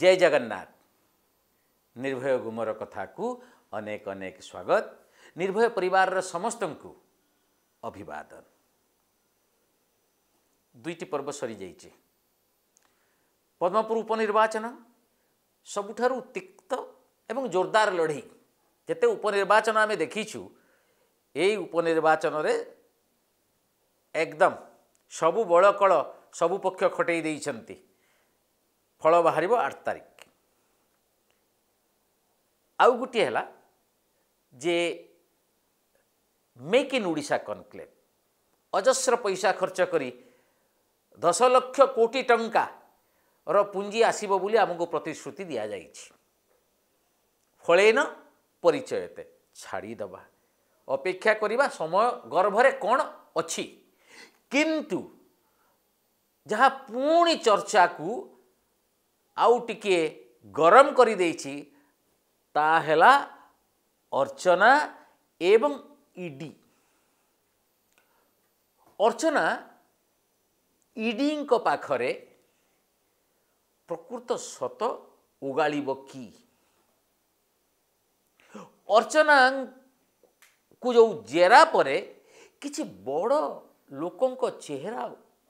ଜୟ ଜଗନ୍ନାଥ ନିର୍ଭୟ ଗୁମର କଥାକୁ ଅନେକ ଅନେକ ସ୍ୱାଗତ ନିର୍ଭୟ ପରିବାରର ସମସ୍ତଙ୍କୁ ଅଭିବାଦନ ଦୁଇଟି ପର୍ବ ସରିଯାଇଛି ପଦ୍ମପୁର ଉପନିର୍ବାଚନ ସବୁଠାରୁ ତିକ୍ତ ଏବଂ ଜୋରଦାର ଲଢ଼େଇ ଯେତେ ଉପନିର୍ବାଚନ ଆମେ ଦେଖିଛୁ ଏଇ ଉପନିର୍ବାଚନରେ ଏକଦମ ସବୁ ବଳକଳ ସବୁ ପକ୍ଷ ଖଟେଇ ଦେଇଛନ୍ତି ଫଳ ବାହାରିବ ଆଠ ତାରିଖ ଆଉ ଗୋଟିଏ ହେଲା ଯେ ମେକ୍ ଇନ୍ ଓଡ଼ିଶା କନକ୍ଲେଭ୍ ଅଜସ୍ର ପଇସା ଖର୍ଚ୍ଚ କରି ଦଶ ଲକ୍ଷ କୋଟି ଟଙ୍କାର ପୁଞ୍ଜି ଆସିବ ବୋଲି ଆମକୁ ପ୍ରତିଶ୍ରୁତି ଦିଆଯାଇଛି ଫଳେନ ପରିଚୟ ଏତେ ଛାଡ଼ିଦେବା ଅପେକ୍ଷା କରିବା ସମୟ ଗର୍ଭରେ କ'ଣ ଅଛି କିନ୍ତୁ ଯାହା ପୁଣି ଚର୍ଚ୍ଚାକୁ ଆଉ ଟିକିଏ ଗରମ କରିଦେଇଛି ତାହା ହେଲା ଅର୍ଚ୍ଚନା ଏବଂ ଇଡ଼ି ଅର୍ଚ୍ଚନା ଇଡ଼ିଙ୍କ ପାଖରେ ପ୍ରକୃତ ସତ ଉଗାଳିବ କି ଅର୍ଚ୍ଚନାଙ୍କୁ ଯେଉଁ ଜେରା ପରେ କିଛି ବଡ଼ ଲୋକଙ୍କ ଚେହେରା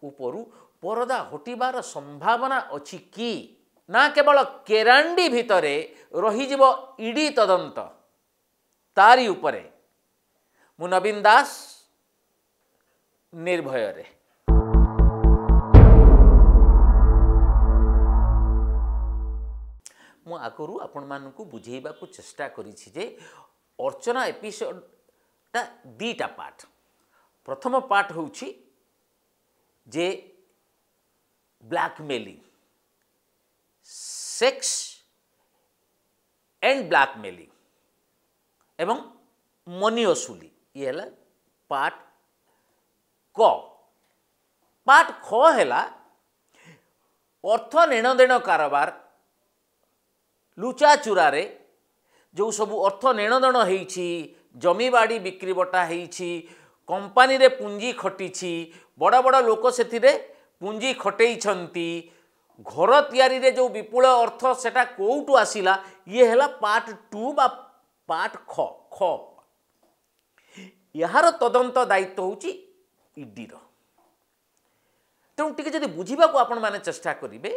ଉପରୁ ପରଦା ହଟିବାର ସମ୍ଭାବନା ଅଛି କି ନା କେବଳ କେରାଣ୍ଡି ଭିତରେ ରହିଯିବ ଇଡି ତଦନ୍ତ ତାରି ଉପରେ ମୁଁ ନବୀନ ଦାସ ନିର୍ଭୟରେ ମୁଁ ଆଗରୁ ଆପଣମାନଙ୍କୁ ବୁଝେଇବାକୁ ଚେଷ୍ଟା କରିଛି ଯେ ଅର୍ଚ୍ଚନା ଏପିସୋଡ଼ଟା ଦୁଇଟା ପାର୍ଟ ପ୍ରଥମ ପାର୍ଟ ହେଉଛି ଯେ ବ୍ଲାକମେଲିଂ সেক্স এন্ড ব্লাকমেলিং এবং ମନି ଅସୁଲି ଇଏ ହେଲା ପାର୍ଟ କ ପାର୍ଟ ଖ ହେଲା ଅର୍ଥ ନେଣଦେଣ କାରବାର ଲୁଚାଚୁରାରେ ଯେଉଁ ସବୁ ଅର୍ଥ ନେଣଦେଣ ହେଇଛି ଜମିବାଡ଼ି ବିକ୍ରି ବଟା ହେଇଛି କମ୍ପାନୀରେ ପୁଞ୍ଜି ଖଟିଛି ବଡ଼ ବଡ଼ ଲୋକ ସେଥିରେ ପୁଞ୍ଜି ଖଟେଇଛନ୍ତି ଘର ତିଆରିରେ ଯେଉଁ ବିପୁଳ ଅର୍ଥ ସେଇଟା କେଉଁଠୁ ଆସିଲା ଇଏ ହେଲା ପାର୍ଟ ଟୁ ବା ପାର୍ଟ ଖ ଖ ଏହାର ତଦନ୍ତ ଦାୟିତ୍ୱ ହେଉଛି ଇଡ଼ିର ତେଣୁ ଟିକିଏ ଯଦି ବୁଝିବାକୁ ଆପଣମାନେ ଚେଷ୍ଟା କରିବେ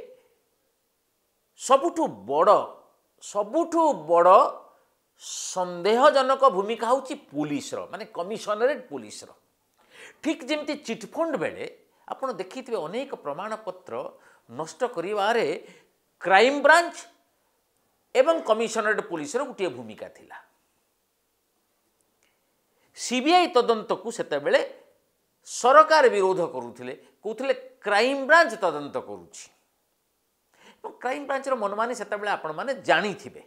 ସବୁଠୁ ବଡ଼ ସବୁଠୁ ବଡ଼ ସନ୍ଦେହଜନକ ଭୂମିକା ହେଉଛି ପୋଲିସର ମାନେ କମିଶନରେଟ୍ ପୋଲିସର ଠିକ୍ ଯେମିତି ଚିଟ୍ଫଣ୍ଡ ବେଳେ ଆପଣ ଦେଖିଥିବେ ଅନେକ ପ୍ରମାଣପତ୍ର ନଷ୍ଟ କରିବାରେ କ୍ରାଇମବ୍ରାଞ୍ଚ ଏବଂ କମିଶନରେଟ୍ ପୋଲିସର ଗୋଟିଏ ଭୂମିକା ଥିଲା ସିବିଆଇ ତଦନ୍ତକୁ ସେତେବେଳେ ସରକାର ବିରୋଧ କରୁଥିଲେ କହୁଥିଲେ କ୍ରାଇମବ୍ରାଞ୍ଚ ତଦନ୍ତ କରୁଛି ଏବଂ କ୍ରାଇମବ୍ରାଞ୍ଚର ମନମାନି ସେତେବେଳେ ଆପଣମାନେ ଜାଣିଥିବେ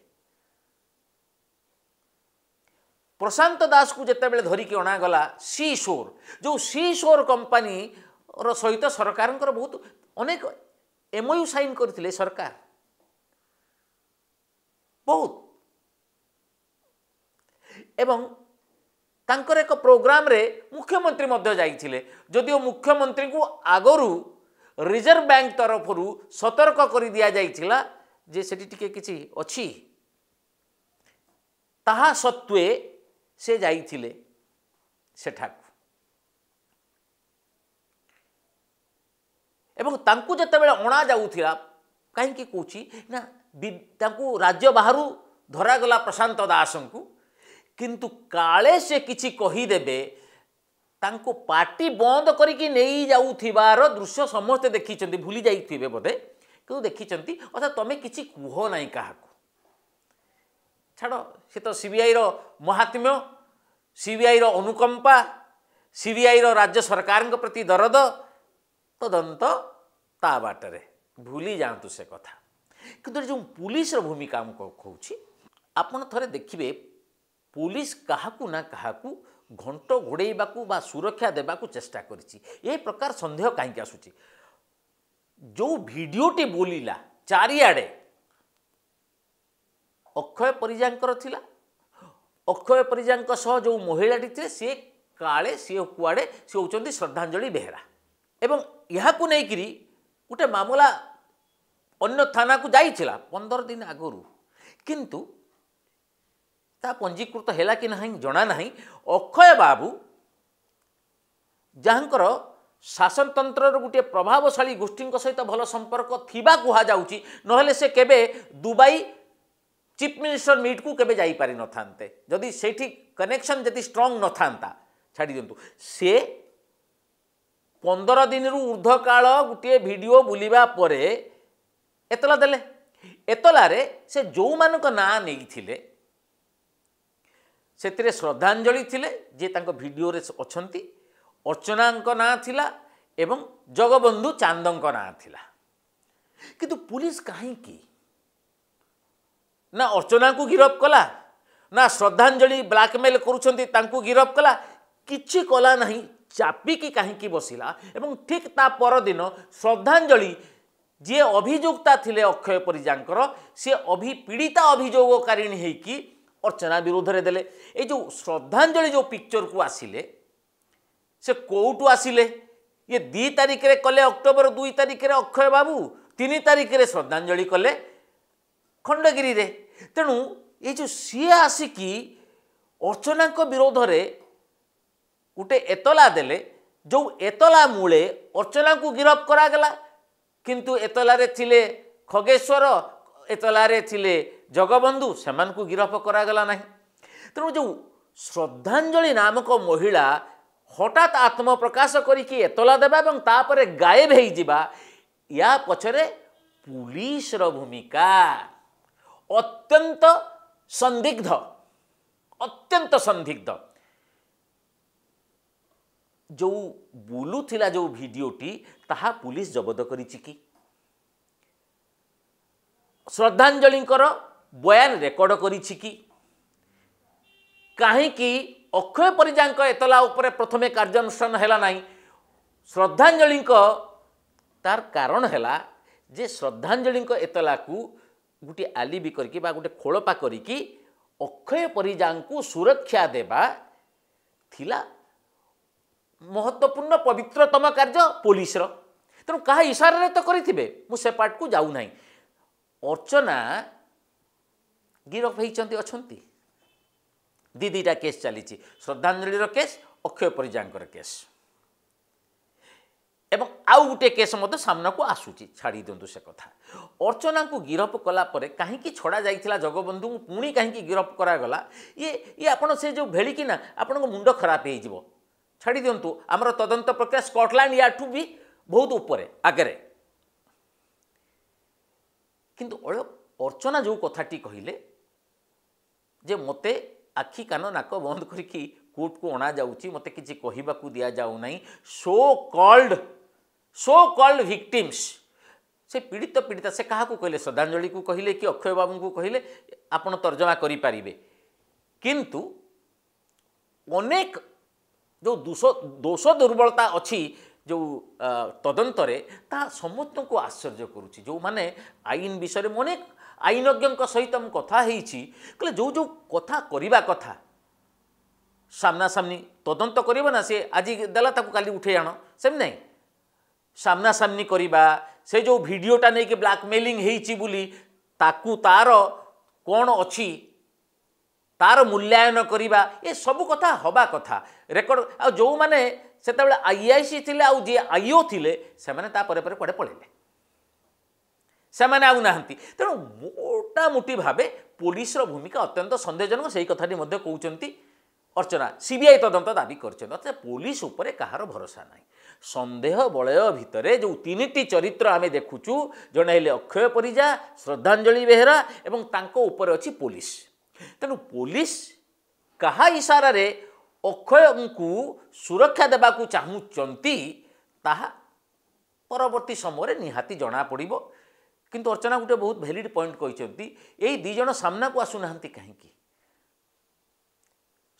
ପ୍ରଶାନ୍ତ ଦାସକୁ ଯେତେବେଳେ ଧରିକି ଅଣାଗଲା ସି ସୋର୍ ଯେଉଁ ସି ସୋର୍ କମ୍ପାନୀର ସହିତ ସରକାରଙ୍କର ବହୁତ ଅନେକ ଏମ୍ଓୟୁ ସାଇନ୍ କରିଥିଲେ ସରକାର ବହୁତ ଏବଂ ତାଙ୍କର ଏକ ପ୍ରୋଗ୍ରାମରେ ମୁଖ୍ୟମନ୍ତ୍ରୀ ମଧ୍ୟ ଯାଇଥିଲେ ଯଦିଓ ମୁଖ୍ୟମନ୍ତ୍ରୀଙ୍କୁ ଆଗରୁ ରିଜର୍ଭ ବ୍ୟାଙ୍କ ତରଫରୁ ସତର୍କ କରି ଦିଆଯାଇଥିଲା ଯେ ସେଠି ଟିକେ କିଛି ଅଛି ତାହା ସତ୍ତ୍ୱେ ସେ ଯାଇଥିଲେ ସେଠାକୁ ଏବଂ ତାଙ୍କୁ ଯେତେବେଳେ ଅଣାଯାଉଥିଲା କାହିଁକି କହୁଛି ନା ତାଙ୍କୁ ରାଜ୍ୟ ବାହାରୁ ଧରାଗଲା ପ୍ରଶାନ୍ତ ଦାସଙ୍କୁ କିନ୍ତୁ କାଳେ ସେ କିଛି କହିଦେବେ ତାଙ୍କୁ ପାର୍ଟି ବନ୍ଦ କରିକି ନେଇଯାଉଥିବାର ଦୃଶ୍ୟ ସମସ୍ତେ ଦେଖିଛନ୍ତି ଭୁଲି ଯାଇଥିବେ ବୋଧେ କିନ୍ତୁ ଦେଖିଛନ୍ତି ଅର୍ଥାତ୍ ତୁମେ କିଛି କୁହ ନାହିଁ କାହାକୁ ଛାଡ଼ ସେ ତ ସିବିଆଇର ମହାତ୍ମ୍ୟ ସିବିଆଇର ଅନୁକମ୍ପା ସିବିଆଇର ରାଜ୍ୟ ସରକାରଙ୍କ ପ୍ରତି ଦରଦ ତଦନ୍ତ ତା ବାଟରେ ଭୁଲି ଯାଆନ୍ତୁ ସେ କଥା କିନ୍ତୁ ଯେଉଁ ପୋଲିସର ଭୂମିକା ମୁଁ କହୁଛି ଆପଣ ଥରେ ଦେଖିବେ ପୋଲିସ କାହାକୁ ନା କାହାକୁ ଘଣ୍ଟ ଘୋଡ଼େଇବାକୁ ବା ସୁରକ୍ଷା ଦେବାକୁ ଚେଷ୍ଟା କରିଛି ଏ ପ୍ରକାର ସନ୍ଦେହ କାହିଁକି ଆସୁଛି ଯେଉଁ ଭିଡ଼ିଓଟି ବୋଲିଲା ଚାରିଆଡ଼େ ଅକ୍ଷୟ ପରିଜାଙ୍କର ଥିଲା ଅକ୍ଷୟ ପରିଜାଙ୍କ ସହ ଯେଉଁ ମହିଳାଟି ଥିଲେ ସିଏ କାଳେ ସିଏ କୁଆଡ଼େ ସିଏ ହେଉଛନ୍ତି ଶ୍ରଦ୍ଧାଞ୍ଜଳି ବେହେରା ଏବଂ ଏହାକୁ ନେଇକରି ଗୋଟେ ମାମଲା ଅନ୍ୟ ଥାନାକୁ ଯାଇଥିଲା ପନ୍ଦର ଦିନ ଆଗରୁ କିନ୍ତୁ ତାହା ପଞ୍ଜୀକୃତ ହେଲା କି ନାହିଁ ଜଣା ନାହିଁ ଅକ୍ଷୟ ବାବୁ ଯାହାଙ୍କର ଶାସନତନ୍ତ୍ରର ଗୋଟିଏ ପ୍ରଭାବଶାଳୀ ଗୋଷ୍ଠୀଙ୍କ ସହିତ ଭଲ ସମ୍ପର୍କ ଥିବା କୁହାଯାଉଛି ନହେଲେ ସେ କେବେ ଦୁବାଇ ଚିଫ୍ ମିନିଷ୍ଟର ମିଟ୍କୁ କେବେ ଯାଇପାରିନଥାନ୍ତେ ଯଦି ସେଇଠି କନେକ୍ସନ୍ ଯଦି ଷ୍ଟ୍ରଙ୍ଗ୍ ନଥାନ୍ତା ଛାଡ଼ି ଦିଅନ୍ତୁ ସେ ପନ୍ଦର ଦିନରୁ ଉର୍ଦ୍ଧ୍ୱ କାଳ ଗୋଟିଏ ଭିଡ଼ିଓ ବୁଲିବା ପରେ ଏତଲା ଦେଲେ ଏତଲାରେ ସେ ଯେଉଁମାନଙ୍କ ନାଁ ନେଇଥିଲେ ସେଥିରେ ଶ୍ରଦ୍ଧାଞ୍ଜଳି ଥିଲେ ଯିଏ ତାଙ୍କ ଭିଡ଼ିଓରେ ଅଛନ୍ତି ଅର୍ଚ୍ଚନାଙ୍କ ନାଁ ଥିଲା ଏବଂ ଜଗବନ୍ଧୁ ଚାନ୍ଦଙ୍କ ନାଁ ଥିଲା କିନ୍ତୁ ପୁଲିସ କାହିଁକି ନା ଅର୍ଚ୍ଚନାଙ୍କୁ ଗିରଫ କଲା ନା ଶ୍ରଦ୍ଧାଞ୍ଜଳି ବ୍ଲାକମେଲ୍ କରୁଛନ୍ତି ତାଙ୍କୁ ଗିରଫ କଲା କିଛି କଲା ନାହିଁ চাপিকি কাহিকি বসিলা এবং ঠিক তা পরদিন শ্রদ্ধাঞ্জলি যে অভিযুক্তা লে অক্ষয় পরিজাঙ্কর সে অভিপীড়িতা অভিযোগকারিণী হয়েকি অর্চনা বিরুদ্ধে দেলে এই যে শ্রদ্ধাঞ্জলি যে পিকচর কু আসলে সে কোটু আসলে ইয়ে দুই তারিখে কলে অক্টোবর দুই তারিখে অক্ষয় বাবু তিন তারিখে শ্রদ্ধাঞ্জলি কলে খণ্ডগিরি তেমন এই যে সি আসিকি অর্চনা বিরোধে ଗୋଟେ ଏତଲା ଦେଲେ ଯେଉଁ ଏତଲା ମୂଳେ ଅର୍ଚ୍ଚନାଙ୍କୁ ଗିରଫ କରାଗଲା କିନ୍ତୁ ଏତଲାରେ ଥିଲେ ଖଗେଶ୍ୱର ଏତଲାରେ ଥିଲେ ଜଗବନ୍ଧୁ ସେମାନଙ୍କୁ ଗିରଫ କରାଗଲା ନାହିଁ ତେଣୁ ଯେଉଁ ଶ୍ରଦ୍ଧାଞ୍ଜଳି ନାମକ ମହିଳା ହଠାତ୍ ଆତ୍ମପ୍ରକାଶ କରିକି ଏତଲା ଦେବା ଏବଂ ତାପରେ ଗାଏବ ହୋଇଯିବା ୟା ପଛରେ ପୁଲିସର ଭୂମିକା ଅତ୍ୟନ୍ତ ସନ୍ଦିଗ୍ଧ ଅତ୍ୟନ୍ତ ସନ୍ଦିଗ୍ଧ ଯେଉଁ ବୁଲୁଥିଲା ଯେଉଁ ଭିଡ଼ିଓଟି ତାହା ପୁଲିସ ଜବତ କରିଛି କି ଶ୍ରଦ୍ଧାଞ୍ଜଳିଙ୍କର ବୟାନ ରେକର୍ଡ଼ କରିଛି କି କାହିଁକି ଅକ୍ଷୟ ପରିଜାଙ୍କ ଏତଲା ଉପରେ ପ୍ରଥମେ କାର୍ଯ୍ୟାନୁଷ୍ଠାନ ହେଲା ନାହିଁ ଶ୍ରଦ୍ଧାଞ୍ଜଳିଙ୍କ ତାର କାରଣ ହେଲା ଯେ ଶ୍ରଦ୍ଧାଞ୍ଜଳିଙ୍କ ଏତଲାକୁ ଗୋଟିଏ ଆଲିବି କରିକି ବା ଗୋଟିଏ ଖୋଳପା କରିକି ଅକ୍ଷୟ ପରିଜାଙ୍କୁ ସୁରକ୍ଷା ଦେବା ଥିଲା ମହତ୍ତ୍ୱପୂର୍ଣ୍ଣ ପବିତ୍ରତମ କାର୍ଯ୍ୟ ପୋଲିସର ତେଣୁ କାହା ଇସାରାରେ ତ କରିଥିବେ ମୁଁ ସେ ପାର୍ଟକୁ ଯାଉନାହିଁ ଅର୍ଚ୍ଚନା ଗିରଫ ହେଇଛନ୍ତି ଅଛନ୍ତି ଦୁଇ ଦୁଇଟା କେସ୍ ଚାଲିଛି ଶ୍ରଦ୍ଧାଞ୍ଜଳିର କେସ୍ ଅକ୍ଷୟ ପରିଜାଙ୍କର କେସ୍ ଏବଂ ଆଉ ଗୋଟିଏ କେସ୍ ମଧ୍ୟ ସାମ୍ନାକୁ ଆସୁଛି ଛାଡ଼ି ଦିଅନ୍ତୁ ସେ କଥା ଅର୍ଚ୍ଚନାଙ୍କୁ ଗିରଫ କଲା ପରେ କାହିଁକି ଛଡ଼ାଯାଇଥିଲା ଜଗବନ୍ଧୁଙ୍କୁ ପୁଣି କାହିଁକି ଗିରଫ କରାଗଲା ଇଏ ଇଏ ଆପଣ ସେ ଯେଉଁ ଭେଳିକି ନା ଆପଣଙ୍କ ମୁଣ୍ଡ ଖରାପ ହେଇଯିବ ଛାଡ଼ି ଦିଅନ୍ତୁ ଆମର ତଦନ୍ତ ପ୍ରକ୍ରିୟା ସ୍କଟଲ୍ୟାଣ୍ଡ ୟାଠୁ ବି ବହୁତ ଉପରେ ଆଗରେ କିନ୍ତୁ ଅର୍ଚ୍ଚନା ଯେଉଁ କଥାଟି କହିଲେ ଯେ ମୋତେ ଆଖି କାନ ନାକ ବନ୍ଦ କରିକି କୋର୍ଟକୁ ଅଣାଯାଉଛି ମୋତେ କିଛି କହିବାକୁ ଦିଆଯାଉନାହିଁ so called so called victims ସେ ପୀଡ଼ିତ ପୀଡ଼ିତା ସେ କାହାକୁ କହିଲେ ଶ୍ରଦ୍ଧାଞ୍ଜଳିକୁ କହିଲେ କି ଅକ୍ଷୟ ବାବୁଙ୍କୁ କହିଲେ ଆପଣ ତର୍ଜମା କରିପାରିବେ କିନ୍ତୁ ଅନେକ ଯେଉଁ ଦୋଷ ଦୋଷ ଦୁର୍ବଳତା ଅଛି ଯେଉଁ ତଦନ୍ତରେ ତାହା ସମସ୍ତଙ୍କୁ ଆଶ୍ଚର୍ଯ୍ୟ କରୁଛି ଯେଉଁମାନେ ଆଇନ ବିଷୟରେ ମୁଁ ଅନେକ ଆଇନଜ୍ଞଙ୍କ ସହିତ ମୁଁ କଥା ହେଇଛି କହିଲେ ଯେଉଁ ଯେଉଁ କଥା କରିବା କଥା ସାମ୍ନାସାମ୍ନି ତଦନ୍ତ କରିବ ନା ସେ ଆଜି ଦେଲା ତାକୁ କାଲି ଉଠେଇ ଆଣ ସେମିତି ନାହିଁ ସାମ୍ନାସାମ୍ନି କରିବା ସେ ଯେଉଁ ଭିଡ଼ିଓଟା ନେଇକି ବ୍ଲାକମେଲିଂ ହେଇଛି ବୋଲି ତାକୁ ତାର କ'ଣ ଅଛି ତାର ମୂଲ୍ୟାୟନ କରିବା ଏ ସବୁ କଥା ହେବା କଥା ରେକର୍ଡ଼ ଆଉ ଯେଉଁମାନେ ସେତେବେଳେ ଆଇଆଇସି ଥିଲେ ଆଉ ଯିଏ ଆଇଓ ଥିଲେ ସେମାନେ ତା ପରେ ପରେ କୁଆଡ଼େ ପଳେଇଲେ ସେମାନେ ଆଉ ନାହାନ୍ତି ତେଣୁ ମୋଟାମୋଟି ଭାବେ ପୋଲିସର ଭୂମିକା ଅତ୍ୟନ୍ତ ସନ୍ଦେହଜନକ ସେହି କଥାଟି ମଧ୍ୟ କହୁଛନ୍ତି ଅର୍ଚ୍ଚନା ସି ବି ଆଇ ତଦନ୍ତ ଦାବି କରିଛନ୍ତି ଅର୍ଥାତ୍ ପୋଲିସ ଉପରେ କାହାର ଭରସା ନାହିଁ ସନ୍ଦେହ ବଳୟ ଭିତରେ ଯେଉଁ ତିନିଟି ଚରିତ୍ର ଆମେ ଦେଖୁଛୁ ଜଣେ ହେଲେ ଅକ୍ଷୟ ପରିଜା ଶ୍ରଦ୍ଧାଞ୍ଜଳି ବେହେରା ଏବଂ ତାଙ୍କ ଉପରେ ଅଛି ପୋଲିସ ତେଣୁ ପୋଲିସ କାହା ଇସାରାରେ ଅକ୍ଷୟଙ୍କୁ ସୁରକ୍ଷା ଦେବାକୁ ଚାହୁଁଛନ୍ତି ତାହା ପରବର୍ତ୍ତୀ ସମୟରେ ନିହାତି ଜଣାପଡ଼ିବ କିନ୍ତୁ ଅର୍ଚ୍ଚନା ଗୋଟେ ବହୁତ ଭ୍ୟାଲିଡ଼ ପଏଣ୍ଟ କହିଛନ୍ତି ଏଇ ଦୁଇ ଜଣ ସାମ୍ନାକୁ ଆସୁନାହାନ୍ତି କାହିଁକି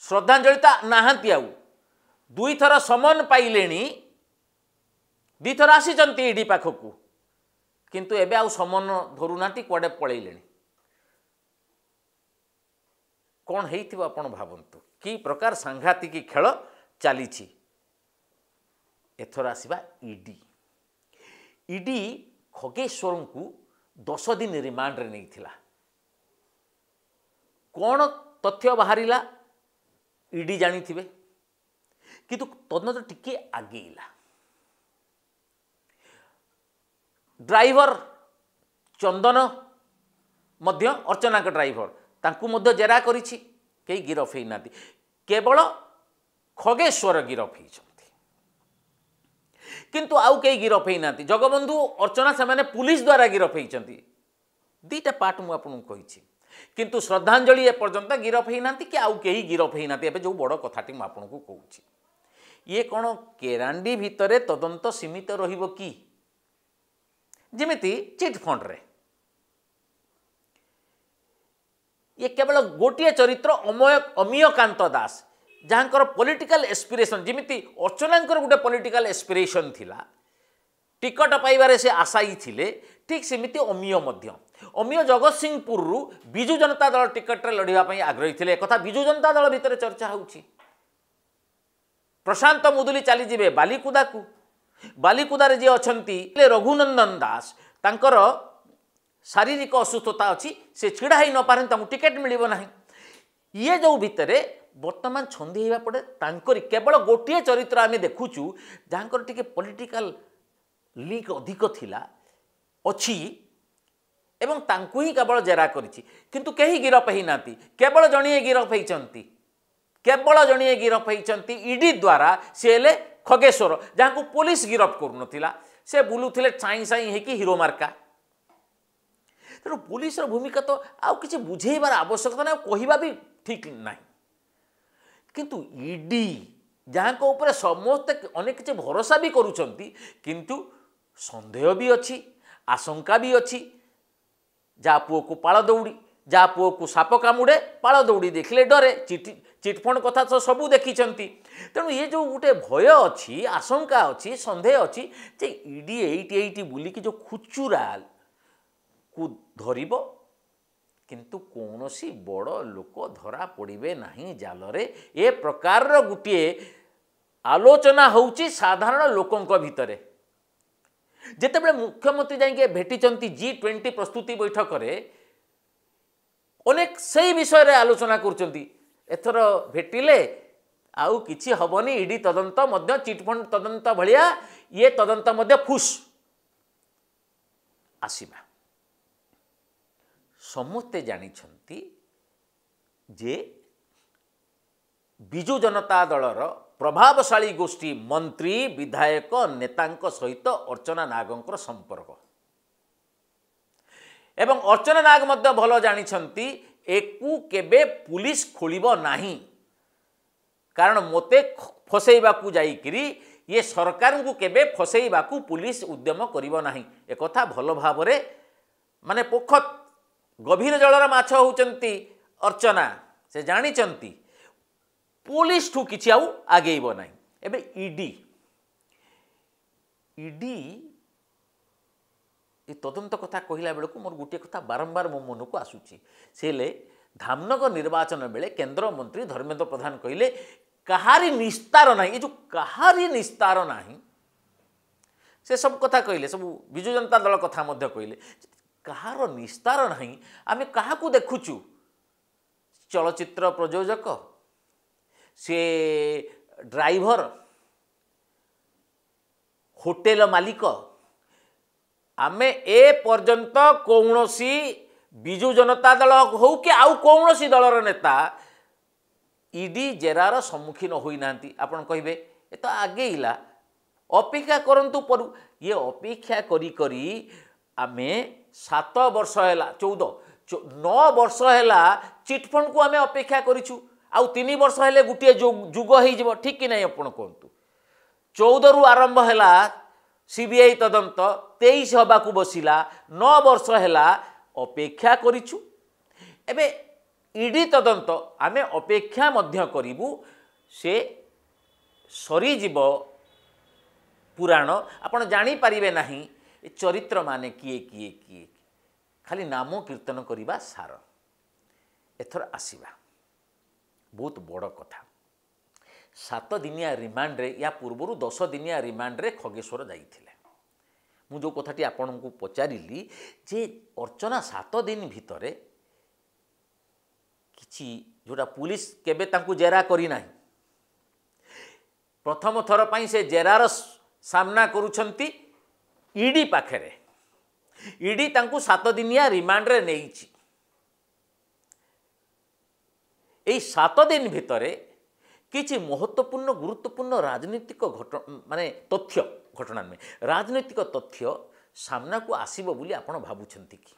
ଶ୍ରଦ୍ଧାଞ୍ଜଳି ତ ନାହାନ୍ତି ଆଉ ଦୁଇଥର ସମନ ପାଇଲେଣି ଦୁଇଥର ଆସିଛନ୍ତି ଇଡ଼ି ପାଖକୁ କିନ୍ତୁ ଏବେ ଆଉ ସମନ ଧରୁନାହାନ୍ତି କୁଆଡ଼େ ପଳେଇଲେଣି କ'ଣ ହେଇଥିବ ଆପଣ ଭାବନ୍ତୁ କି ପ୍ରକାର ସାଂଘାତିକ ଖେଳ ଚାଲିଛି ଏଥର ଆସିବା ଇ ଡି ଇ ଡି ଖଗେଶ୍ୱରଙ୍କୁ ଦଶ ଦିନ ରିମାଣ୍ଡରେ ନେଇଥିଲା କ'ଣ ତଥ୍ୟ ବାହାରିଲା ଇ ଡି ଜାଣିଥିବେ କିନ୍ତୁ ତଦନ୍ତ ଟିକିଏ ଆଗେଇଲା ଡ୍ରାଇଭର ଚନ୍ଦନ ମଧ୍ୟ ଅର୍ଚ୍ଚନାଙ୍କ ଡ୍ରାଇଭର ତାଙ୍କୁ ମଧ୍ୟ ଜେରା କରିଛି କେହି ଗିରଫ ହେଇନାହାନ୍ତି କେବଳ ଖଗେଶ୍ୱର ଗିରଫ ହେଇଛନ୍ତି କିନ୍ତୁ ଆଉ କେହି ଗିରଫ ହେଇନାହାନ୍ତି ଜଗବନ୍ଧୁ ଅର୍ଚ୍ଚନା ସେମାନେ ପୁଲିସ ଦ୍ୱାରା ଗିରଫ ହେଇଛନ୍ତି ଦୁଇଟା ପାର୍ଟ ମୁଁ ଆପଣଙ୍କୁ କହିଛି କିନ୍ତୁ ଶ୍ରଦ୍ଧାଞ୍ଜଳି ଏପର୍ଯ୍ୟନ୍ତ ଗିରଫ ହେଇନାହାନ୍ତି କି ଆଉ କେହି ଗିରଫ ହେଇନାହାନ୍ତି ଏବେ ଯେଉଁ ବଡ଼ କଥାଟି ମୁଁ ଆପଣଙ୍କୁ କହୁଛି ଇଏ କ'ଣ କେରାଣ୍ଡି ଭିତରେ ତଦନ୍ତ ସୀମିତ ରହିବ କି ଯେମିତି ଚିଟ୍ଫଣ୍ଡରେ ଇଏ କେବଳ ଗୋଟିଏ ଚରିତ୍ର ଅମୟ ଅମିୟକାନ୍ତ ଦାସ ଯାହାଙ୍କର ପଲିଟିକାଲ ଏସ୍ପିରେସନ୍ ଯେମିତି ଅର୍ଚ୍ଚନାଙ୍କର ଗୋଟେ ପଲିଟିକାଲ ଏସ୍ପିରେସନ୍ ଥିଲା ଟିକଟ ପାଇବାରେ ସେ ଆଶାୟୀ ଥିଲେ ଠିକ୍ ସେମିତି ଅମିୟ ମଧ୍ୟ ଅମିୟ ଜଗତସିଂହପୁରରୁ ବିଜୁ ଜନତା ଦଳ ଟିକଟରେ ଲଢ଼ିବା ପାଇଁ ଆଗ୍ରହୀ ଥିଲେ ଏକଥା ବିଜୁ ଜନତା ଦଳ ଭିତରେ ଚର୍ଚ୍ଚା ହେଉଛି ପ୍ରଶାନ୍ତ ମୁଦୁଲି ଚାଲିଯିବେ ବାଲିକୁଦାକୁ ବାଲିକୁଦାରେ ଯିଏ ଅଛନ୍ତି ରଘୁନନ୍ଦନ ଦାସ ତାଙ୍କର ଶାରୀରିକ ଅସୁସ୍ଥତା ଅଛି ସେ ଛିଡ଼ା ହୋଇନପାରନ୍ତି ତାଙ୍କୁ ଟିକେଟ୍ ମିଳିବ ନାହିଁ ଇଏ ଯେଉଁ ଭିତରେ ବର୍ତ୍ତମାନ ଛନ୍ଦି ହେବା ପରେ ତାଙ୍କରି କେବଳ ଗୋଟିଏ ଚରିତ୍ର ଆମେ ଦେଖୁଛୁ ଯାହାଙ୍କର ଟିକିଏ ପଲିଟିକାଲ ଲିଙ୍କ ଅଧିକ ଥିଲା ଅଛି ଏବଂ ତାଙ୍କୁ ହିଁ କେବଳ ଜେରା କରିଛି କିନ୍ତୁ କେହି ଗିରଫ ହୋଇନାହାନ୍ତି କେବଳ ଜଣିଏ ଗିରଫ ହୋଇଛନ୍ତି କେବଳ ଜଣିଏ ଗିରଫ ହୋଇଛନ୍ତି ଇଡି ଦ୍ୱାରା ସେ ହେଲେ ଖଗେଶ୍ୱର ଯାହାଙ୍କୁ ପୋଲିସ ଗିରଫ କରୁନଥିଲା ସେ ବୁଲୁଥିଲେ ଛାଇଁ ଛାଇଁ ହୋଇକି ହିରୋମାର୍କା ତେଣୁ ପୋଲିସର ଭୂମିକା ତ ଆଉ କିଛି ବୁଝେଇବାର ଆବଶ୍ୟକତା ନାହିଁ ଆଉ କହିବା ବି ଠିକ୍ ନାହିଁ କିନ୍ତୁ ଇଡି ଯାହାଙ୍କ ଉପରେ ସମସ୍ତେ ଅନେକ କିଛି ଭରସା ବି କରୁଛନ୍ତି କିନ୍ତୁ ସନ୍ଦେହ ବି ଅଛି ଆଶଙ୍କା ବି ଅଛି ଯାହା ପୁଅକୁ ପାଳ ଦୌଡ଼ି ଯାହା ପୁଅକୁ ସାପ କାମୁଡ଼େ ପାଳ ଦୌଡ଼ି ଦେଖିଲେ ଡରେ ଚିଠି ଚିଟଫଣ୍ଡ କଥା ତ ସବୁ ଦେଖିଛନ୍ତି ତେଣୁ ଏ ଯେଉଁ ଗୋଟେ ଭୟ ଅଛି ଆଶଙ୍କା ଅଛି ସନ୍ଦେହ ଅଛି ଯେ ଇଡି ଏଇଟି ଏଇଟି ବୁଲିକି ଯେଉଁ ଖୁଚୁରା କୁ ଧରିବ କିନ୍ତୁ କୌଣସି ବଡ଼ ଲୋକ ଧରା ପଡ଼ିବେ ନାହିଁ ଜାଲରେ ଏ ପ୍ରକାରର ଗୋଟିଏ ଆଲୋଚନା ହେଉଛି ସାଧାରଣ ଲୋକଙ୍କ ଭିତରେ ଯେତେବେଳେ ମୁଖ୍ୟମନ୍ତ୍ରୀ ଯାଇକି ଭେଟିଛନ୍ତି ଜି ଟ୍ୱେଣ୍ଟି ପ୍ରସ୍ତୁତି ବୈଠକରେ ଅନେକ ସେଇ ବିଷୟରେ ଆଲୋଚନା କରୁଛନ୍ତି ଏଥର ଭେଟିଲେ ଆଉ କିଛି ହେବନି ଇଡି ତଦନ୍ତ ମଧ୍ୟ ଚିଟ୍ଫଣ୍ଡ ତଦନ୍ତ ଭଳିଆ ଇଏ ତଦନ୍ତ ମଧ୍ୟ ଫୁସ୍ ଆସିବା ସମସ୍ତେ ଜାଣିଛନ୍ତି ଯେ ବିଜୁ ଜନତା ଦଳର ପ୍ରଭାବଶାଳୀ ଗୋଷ୍ଠୀ ମନ୍ତ୍ରୀ ବିଧାୟକ ନେତାଙ୍କ ସହିତ ଅର୍ଚ୍ଚନା ନାଗଙ୍କର ସମ୍ପର୍କ ଏବଂ ଅର୍ଚ୍ଚନା ନାଗ ମଧ୍ୟ ଭଲ ଜାଣିଛନ୍ତି ଏକୁ କେବେ ପୁଲିସ ଖୋଳିବ ନାହିଁ କାରଣ ମୋତେ ଫସେଇବାକୁ ଯାଇକରି ଇଏ ସରକାରଙ୍କୁ କେବେ ଫସେଇବାକୁ ପୁଲିସ ଉଦ୍ୟମ କରିବ ନାହିଁ ଏକଥା ଭଲ ଭାବରେ ମାନେ ପୋଖତ ଗଭୀର ଜଳର ମାଛ ହେଉଛନ୍ତି ଅର୍ଚ୍ଚନା ସେ ଜାଣିଛନ୍ତି ପୋଲିସଠୁ କିଛି ଆଉ ଆଗେଇବ ନାହିଁ ଏବେ ଇଡି ଇଡି ଏ ତଦନ୍ତ କଥା କହିଲା ବେଳକୁ ମୋର ଗୋଟିଏ କଥା ବାରମ୍ବାର ମୋ ମନକୁ ଆସୁଛି ସେ ହେଲେ ଧାମନଗର ନିର୍ବାଚନ ବେଳେ କେନ୍ଦ୍ରମନ୍ତ୍ରୀ ଧର୍ମେନ୍ଦ୍ର ପ୍ରଧାନ କହିଲେ କାହାରି ନିସ୍ତାର ନାହିଁ ଏ ଯେଉଁ କାହାରି ନିସ୍ତାର ନାହିଁ ସେସବୁ କଥା କହିଲେ ସବୁ ବିଜୁ ଜନତା ଦଳ କଥା ମଧ୍ୟ କହିଲେ କାହାର ନିସ୍ତାର ନାହିଁ ଆମେ କାହାକୁ ଦେଖୁଛୁ ଚଳଚ୍ଚିତ୍ର ପ୍ରଯୋଜକ ସେ ଡ୍ରାଇଭର ହୋଟେଲ ମାଲିକ ଆମେ ଏ ପର୍ଯ୍ୟନ୍ତ କୌଣସି ବିଜୁ ଜନତା ଦଳ ହେଉ କି ଆଉ କୌଣସି ଦଳର ନେତା ଇଡି ଜେରାର ସମ୍ମୁଖୀନ ହୋଇନାହାନ୍ତି ଆପଣ କହିବେ ଏ ତ ଆଗେଇଲା ଅପେକ୍ଷା କରନ୍ତୁ ପରୁ ଇଏ ଅପେକ୍ଷା କରି କରି ଆମେ ସାତ ବର୍ଷ ହେଲା ଚଉଦ ନଅ ବର୍ଷ ହେଲା ଚିଟ୍ଫଣ୍ଡକୁ ଆମେ ଅପେକ୍ଷା କରିଛୁ ଆଉ ତିନି ବର୍ଷ ହେଲେ ଗୋଟିଏ ଯୁଗ ହେଇଯିବ ଠିକ୍ କି ନାହିଁ ଆପଣ କୁହନ୍ତୁ ଚଉଦରୁ ଆରମ୍ଭ ହେଲା ସି ବି ଆଇ ତଦନ୍ତ ତେଇଶ ହେବାକୁ ବସିଲା ନଅ ବର୍ଷ ହେଲା ଅପେକ୍ଷା କରିଛୁ ଏବେ ଇ ଡି ତଦନ୍ତ ଆମେ ଅପେକ୍ଷା ମଧ୍ୟ କରିବୁ ସେ ସରିଯିବ ପୁରାଣ ଆପଣ ଜାଣିପାରିବେ ନାହିଁ ଏ ଚରିତ୍ରମାନେ କିଏ କିଏ କିଏ ଖାଲି ନାମ କୀର୍ତ୍ତନ କରିବା ସାର ଏଥର ଆସିବା ବହୁତ ବଡ଼ କଥା ସାତ ଦିନିଆ ରିମାଣ୍ଡରେ ୟା ପୂର୍ବରୁ ଦଶ ଦିନିଆ ରିମାଣ୍ଡରେ ଖଗେଶ୍ୱର ଯାଇଥିଲେ ମୁଁ ଯେଉଁ କଥାଟି ଆପଣଙ୍କୁ ପଚାରିଲି ଯେ ଅର୍ଚ୍ଚନା ସାତ ଦିନ ଭିତରେ କିଛି ଯେଉଁଟା ପୁଲିସ୍ କେବେ ତାଙ୍କୁ ଜେରା କରିନାହିଁ ପ୍ରଥମ ଥର ପାଇଁ ସେ ଜେରାର ସାମ୍ନା କରୁଛନ୍ତି ইডি পাখে ইডি তা ସାତ ଦିନିଆ ରିମାଣ୍ଡରେ ନେଇଛି এই সাত দিন ভিতরে কিছু মহত্বপূর্ণ গুরুত্বপূর্ণ রাজনৈতিক ঘটনা মানে তথ্য ঘটনা নুহে রাজনৈতিক তথ্য সামনাকু আসব বলে আপনার ভাবুছেন কি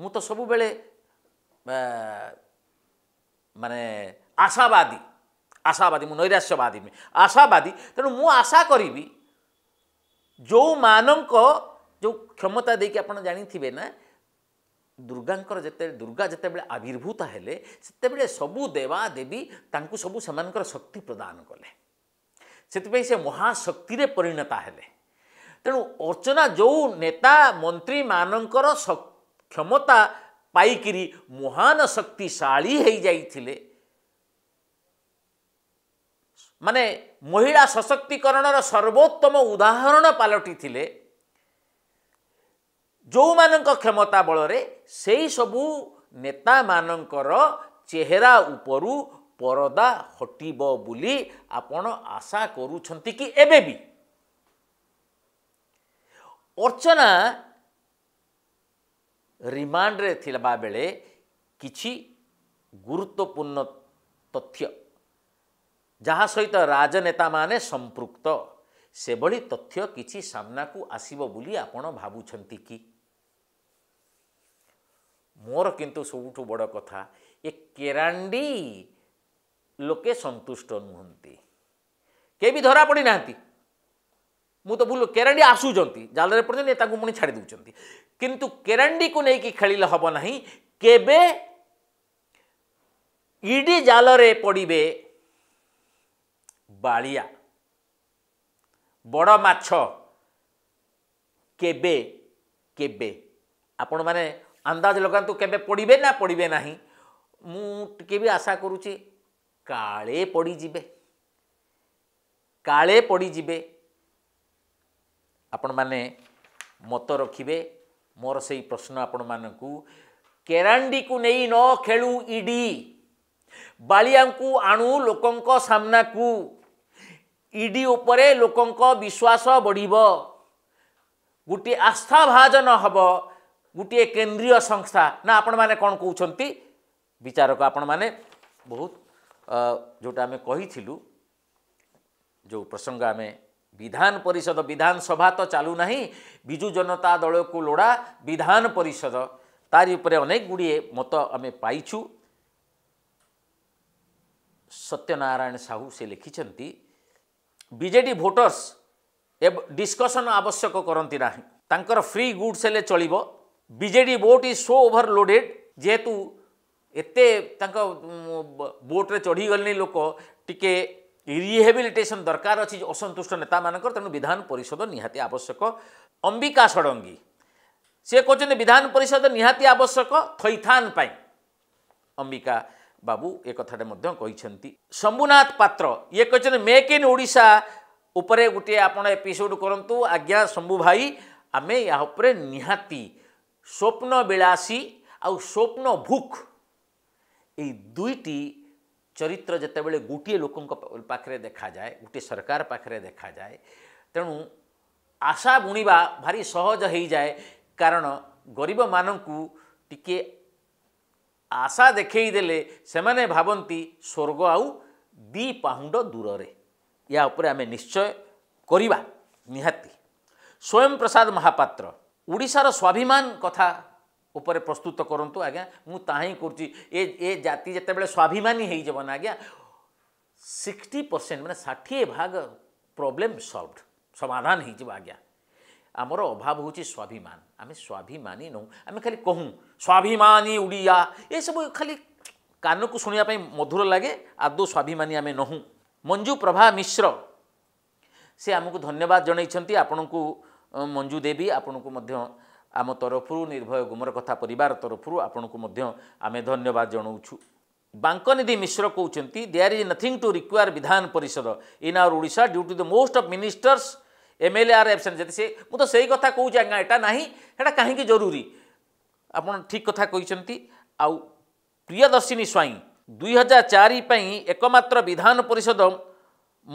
মু তো সবুলে মানে আশাবাদী আশাবাদী মু নৈরাশ্যবাদী আশাবাদী তেমন মু আশা করিবি ଯେଉଁମାନଙ୍କ ଯେଉଁ କ୍ଷମତା ଦେଇକି ଆପଣ ଜାଣିଥିବେ ନା ଦୁର୍ଗାଙ୍କର ଯେତେବେଳେ ଦୁର୍ଗା ଯେତେବେଳେ ଆବିର୍ଭୂତ ହେଲେ ସେତେବେଳେ ସବୁ ଦେବାଦେବୀ ତାଙ୍କୁ ସବୁ ସେମାନଙ୍କର ଶକ୍ତି ପ୍ରଦାନ କଲେ ସେଥିପାଇଁ ସେ ମହାଶକ୍ତିରେ ପରିଣତା ହେଲେ ତେଣୁ ଅର୍ଚ୍ଚନା ଯେଉଁ ନେତା ମନ୍ତ୍ରୀମାନଙ୍କର କ୍ଷମତା ପାଇକିରି ମହାନ ଶକ୍ତିଶାଳୀ ହୋଇଯାଇଥିଲେ ମାନେ ମହିଳା ସଶକ୍ତିକରଣର ସର୍ବୋତ୍ତମ ଉଦାହରଣ ପାଲଟିଥିଲେ ଯେଉଁମାନଙ୍କ କ୍ଷମତା ବଳରେ ସେହି ସବୁ ନେତାମାନଙ୍କର ଚେହେରା ଉପରୁ ପରଦା ହଟିବ ବୋଲି ଆପଣ ଆଶା କରୁଛନ୍ତି କି ଏବେ ବି ଅର୍ଚ୍ଚନା ରିମାଣ୍ଡରେ ଥିବା ବେଳେ କିଛି ଗୁରୁତ୍ୱପୂର୍ଣ୍ଣ ତଥ୍ୟ ଯାହା ସହିତ ରାଜନେତାମାନେ ସମ୍ପୃକ୍ତ ସେଭଳି ତଥ୍ୟ କିଛି ସାମ୍ନାକୁ ଆସିବ ବୋଲି ଆପଣ ଭାବୁଛନ୍ତି କି ମୋର କିନ୍ତୁ ସବୁଠୁ ବଡ଼ କଥା ଏ କେରାଣ୍ଡି ଲୋକେ ସନ୍ତୁଷ୍ଟ ନୁହନ୍ତି କେ ବି ଧରା ପଡ଼ିନାହାନ୍ତି ମୁଁ ତ ଭୁଲ କେରାଣ୍ଡି ଆସୁଛନ୍ତି ଜାଲରେ ପଡ଼ୁଛନ୍ତି ତାଙ୍କୁ ପୁଣି ଛାଡ଼ି ଦେଉଛନ୍ତି କିନ୍ତୁ କେରାଣ୍ଡିକୁ ନେଇକି ଖେଳିଲେ ହେବ ନାହିଁ କେବେ ଇଡି ଜାଲରେ ପଡ଼ିବେ ବାଳିଆ ବଡ଼ ମାଛ କେବେ କେବେ ଆପଣମାନେ ଆନ୍ଦାଜ ଲଗାନ୍ତୁ କେବେ ପଡ଼ିବେ ନା ପଡ଼ିବେ ନାହିଁ ମୁଁ ଟିକେ ବି ଆଶା କରୁଛି କାଳେ ପଡ଼ିଯିବେ କାଳେ ପଡ଼ିଯିବେ ଆପଣମାନେ ମତ ରଖିବେ ମୋର ସେଇ ପ୍ରଶ୍ନ ଆପଣମାନଙ୍କୁ କେରାଣ୍ଡିକୁ ନେଇ ନ ଖେଳୁ ଇଡ଼ି ବାଳିଆଙ୍କୁ ଆଣୁ ଲୋକଙ୍କ ସାମ୍ନାକୁ ଇଡି ଉପରେ ଲୋକଙ୍କ ବିଶ୍ୱାସ ବଢ଼ିବ ଗୋଟିଏ ଆସ୍ଥାଭାଜନ ହେବ ଗୋଟିଏ କେନ୍ଦ୍ରୀୟ ସଂସ୍ଥା ନା ଆପଣମାନେ କ'ଣ କହୁଛନ୍ତି ବିଚାରକ ଆପଣମାନେ ବହୁତ ଯେଉଁଟା ଆମେ କହିଥିଲୁ ଯେଉଁ ପ୍ରସଙ୍ଗ ଆମେ ବିଧାନ ପରିଷଦ ବିଧାନସଭା ତ ଚାଲୁନାହିଁ ବିଜୁ ଜନତା ଦଳକୁ ଲୋଡ଼ା ବିଧାନ ପରିଷଦ ତାରି ଉପରେ ଅନେକ ଗୁଡ଼ିଏ ମତ ଆମେ ପାଇଛୁ ସତ୍ୟନାରାୟଣ ସାହୁ ସେ ଲେଖିଛନ୍ତି ବିଜେଡ଼ି ଭୋଟର୍ସ ଡିସ୍କସନ୍ ଆବଶ୍ୟକ କରନ୍ତି ନାହିଁ ତାଙ୍କର ଫ୍ରି ଗୁଡ୍ସ ହେଲେ ଚଳିବ BJD boat is so overloaded ଯେହେତୁ ଏତେ ତାଙ୍କ ବୋଟ୍ରେ ଚଢ଼ିଗଲେଣି ଲୋକ ଟିକେ ରିହେବିଲିଟେସନ୍ ଦରକାର ଅଛି ଅସନ୍ତୁଷ୍ଟ ନେତାମାନଙ୍କର ତେଣୁ ବିଧାନ ପରିଷଦ ନିହାତି ଆବଶ୍ୟକ ଅମ୍ବିକା ଷଡ଼ଙ୍ଗୀ ସେ କହୁଛନ୍ତି ବିଧାନ ପରିଷଦ ନିହାତି ଆବଶ୍ୟକ ଥଇଥାନ ପାଇଁ ଅମ୍ବିକା ବାବୁ ଏ କଥାଟା ମଧ୍ୟ କହିଛନ୍ତି ଶମ୍ଭୁନାଥ ପାତ୍ର ଇଏ କହିଛନ୍ତି ମେକ୍ ଇନ୍ ଓଡ଼ିଶା ଉପରେ ଗୋଟିଏ ଆପଣ ଏପିସୋଡ଼ କରନ୍ତୁ ଆଜ୍ଞା ଶମ୍ଭୁ ଭାଇ ଆମେ ଏହା ଉପରେ ନିହାତି ସ୍ୱପ୍ନ ବିଳାସୀ ଆଉ ସ୍ୱପ୍ନ ଭୁକ୍ ଏଇ ଦୁଇଟି ଚରିତ୍ର ଯେତେବେଳେ ଗୋଟିଏ ଲୋକଙ୍କ ପାଖରେ ଦେଖାଯାଏ ଗୋଟିଏ ସରକାର ପାଖରେ ଦେଖାଯାଏ ତେଣୁ ଆଶା ବୁଣିବା ଭାରି ସହଜ ହୋଇଯାଏ କାରଣ ଗରିବମାନଙ୍କୁ ଟିକିଏ ଆଶା ଦେଖେଇ ଦେଲେ ସେମାନେ ଭାବନ୍ତି ସ୍ୱର୍ଗ ଆଉ ଦୁଇ ପାହୁଣ୍ଡ ଦୂରରେ ଏହା ଉପରେ ଆମେ ନିଶ୍ଚୟ କରିବା ନିହାତି ସ୍ୱୟଂ ପ୍ରସାଦ ମହାପାତ୍ର ଓଡ଼ିଶାର ସ୍ୱାଭିମାନ କଥା ଉପରେ ପ୍ରସ୍ତୁତ କରନ୍ତୁ ଆଜ୍ଞା ମୁଁ ତାହା ହିଁ କରୁଛି ଏ ଏ ଜାତି ଯେତେବେଳେ ସ୍ୱାଭିମାନୀ ହେଇଯିବ ନା ଆଜ୍ଞା ସିକ୍ସଟି ପରସେଣ୍ଟ ମାନେ ଷାଠିଏ ଭାଗ ପ୍ରୋବ୍ଲେମ୍ ସଲ୍ଭଡ୍ ସମାଧାନ ହେଇଯିବ ଆଜ୍ଞା ଆମର ଅଭାବ ହେଉଛି ସ୍ୱାଭିମାନ ଆମେ ସ୍ୱାଭିମାନୀ ନଉ ଆମେ ଖାଲି କହୁଁ ସ୍ୱାଭିମାନୀ ଓଡ଼ିଆ ଏସବୁ ଖାଲି କାନକୁ ଶୁଣିବା ପାଇଁ ମଧୁର ଲାଗେ ଆଦୌ ସ୍ୱାଭିମାନୀ ଆମେ ନହୁଁ ମଞ୍ଜୁ ପ୍ରଭା ମିଶ୍ର ସେ ଆମକୁ ଧନ୍ୟବାଦ ଜଣାଇଛନ୍ତି ଆପଣଙ୍କୁ ମଞ୍ଜୁ ଦେବୀ ଆପଣଙ୍କୁ ମଧ୍ୟ ଆମ ତରଫରୁ ନିର୍ଭୟ ଗୁମର କଥା ପରିବାର ତରଫରୁ ଆପଣଙ୍କୁ ମଧ୍ୟ ଆମେ ଧନ୍ୟବାଦ ଜଣାଉଛୁ ବାଙ୍କନିଧି ମିଶ୍ର କହୁଛନ୍ତି there is nothing to require ବିଧାନ ପରିଷଦ in our Odisha due to the most of ministers MLA are absent যদি সে মু তো সেই কথা কହୁଛି আজ্ঞা এটা না সেটা কাহিকি জরুরি আপনার ঠিক কথা কইছেন আউ প্রিয়দর্শিনী স্বাইঁ দুই হাজার চারি একমাত্র বিধান পরিষদ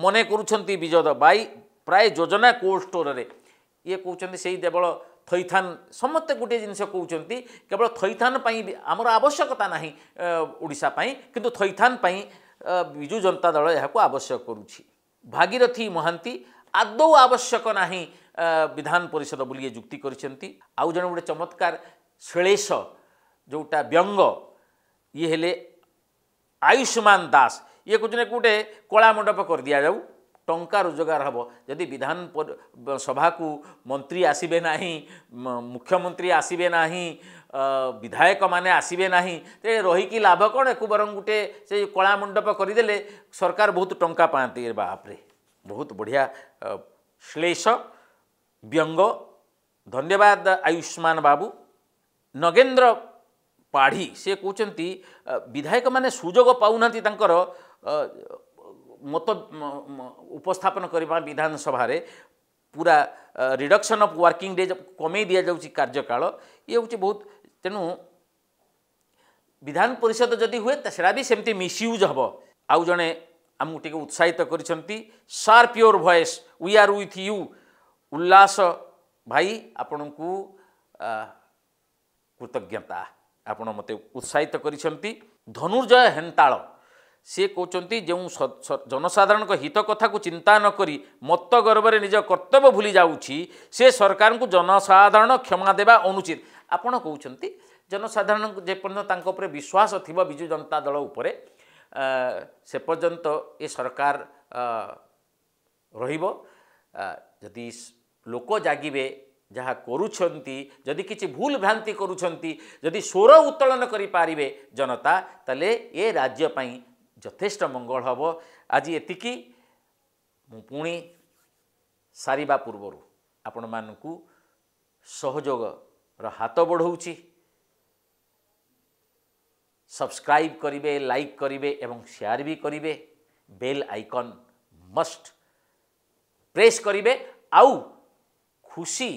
মনে করছেন বিজয় বাই প্রায় যোজনা কোল্ড স্টোরের ইয়ে কৌন সেই কেবল থইথান সমস্তে গোটিয়ে জিনিস কৌন কেবল থইথান আমার আবশ্যকতা না ওড়শা কিন্তু থইথান বিজু জনতা দল এখন আবশ্যক করুছি ভাগীরথী মহান্তি ଆଦୌ ଆବଶ୍ୟକ ନାହିଁ ବିଧାନ ପରିଷଦ ବୋଲି ଏ ଯୁକ୍ତି କରିଛନ୍ତି ଆଉ ଜଣେ ଗୋଟେ ଚମତ୍କାର ଶ୍ଳେଷ ଯେଉଁଟା ବ୍ୟଙ୍ଗ ଇଏ ହେଲେ ଆୟୁଷ୍ମାନ ଦାସ ଇଏ କହୁଛନ୍ତି ଗୋଟେ କଳା ମଣ୍ଡପ କରିଦିଆଯାଉ ଟଙ୍କା ରୋଜଗାର ହେବ ଯଦି ବିଧାନ ସଭାକୁ ମନ୍ତ୍ରୀ ଆସିବେ ନାହିଁ ମୁଖ୍ୟମନ୍ତ୍ରୀ ଆସିବେ ନାହିଁ ବିଧାୟକମାନେ ଆସିବେ ନାହିଁ ତେଣୁ ରହିକି ଲାଭ କ'ଣ ଏକୁ ବରଂ ଗୋଟେ ସେ କଳା ମଣ୍ଡପ କରିଦେଲେ ସରକାର ବହୁତ ଟଙ୍କା ପାଆନ୍ତି ବାପରେ ବହୁତ ବଢ଼ିଆ ଶ୍ଳେଷ ବ୍ୟଙ୍ଗ ଧନ୍ୟବାଦ ଆୟୁଷ୍ମାନ ବାବୁ ନଗେନ୍ଦ୍ର ପାଢ଼ୀ ସେ କହୁଛନ୍ତି ବିଧାୟକମାନେ ସୁଯୋଗ ପାଉନାହାନ୍ତି ତାଙ୍କର ମତ ଉପସ୍ଥାପନ କରିବା ବିଧାନସଭାରେ ପୁରା ରିଡକ୍ସନ୍ ଅଫ୍ ୱାର୍କିଂ ଡେ କମେଇ ଦିଆଯାଉଛି କାର୍ଯ୍ୟକାଳ ଇଏ ହେଉଛି ବହୁତ ତେଣୁ ବିଧାନ ପରିଷଦ ଯଦି ହୁଏ ସେଟା ବି ସେମିତି ମିସ୍ୟୁଜ୍ ହେବ ଆଉ ଜଣେ ଆମକୁ ଟିକେ ଉତ୍ସାହିତ କରିଛନ୍ତି sir your voice we are with you Ullas ଭାଇ ଆପଣଙ୍କୁ କୃତଜ୍ଞତା ଆପଣ ମୋତେ ଉତ୍ସାହିତ କରିଛନ୍ତି ଧନୁର୍ଜୟ ହେନ୍ତାଳ ସେ କହୁଛନ୍ତି ଯେଉଁ ଜନସାଧାରଣଙ୍କ ହିତ କଥାକୁ ଚିନ୍ତା ନକରି ମତ ଗର୍ବରେ ନିଜ କର୍ତ୍ତବ୍ୟ ଭୁଲି ଯାଉଛି ସେ ସରକାରଙ୍କୁ ଜନସାଧାରଣ କ୍ଷମା ଦେବା ଅନୁଚିତ ଆପଣ କହୁଛନ୍ତି ଜନସାଧାରଣଙ୍କୁ ଯେପର୍ଯ୍ୟନ୍ତ ତାଙ୍କ ଉପରେ ବିଶ୍ୱାସ ଥିବ ବିଜୁ ଜନତା ଦଳ ଉପରେ সে পর্যন্ত এ সরকার রহব যদি লোক জাগিবে যা করুছেন যদি কিছু ভুল ভ্রান্তি করুছেন যদি স্বর উত্তোলন করে পারে জনতা তাহলে এ রাজ্যপ্রাই যথেষ্ট মঙ্গল হব আজ এত পুঁ ପୁଣି ସାରିବା আপন মানুষ ସହଯୋଗର হাত ବଢ଼ଉଛି सब्सक्राइब करेंगे लाइक करेंगे एवं शेयर भी करेंगे बेल आइकन मस्ट प्रेस करेंगे आउ खुशी